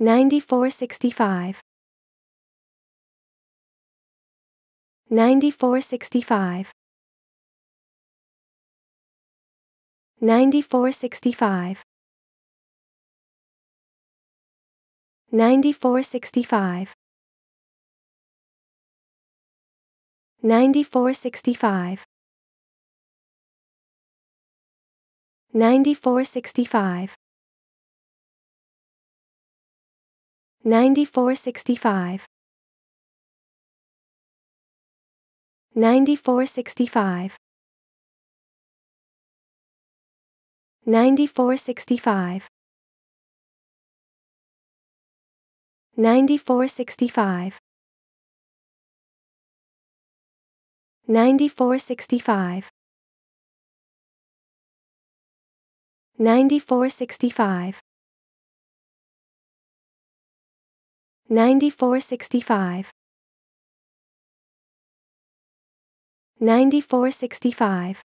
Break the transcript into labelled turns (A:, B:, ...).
A: 9465 9465 9465 9465 9465 9465 9465 9465 9465 9465 9465 9465 9465 9465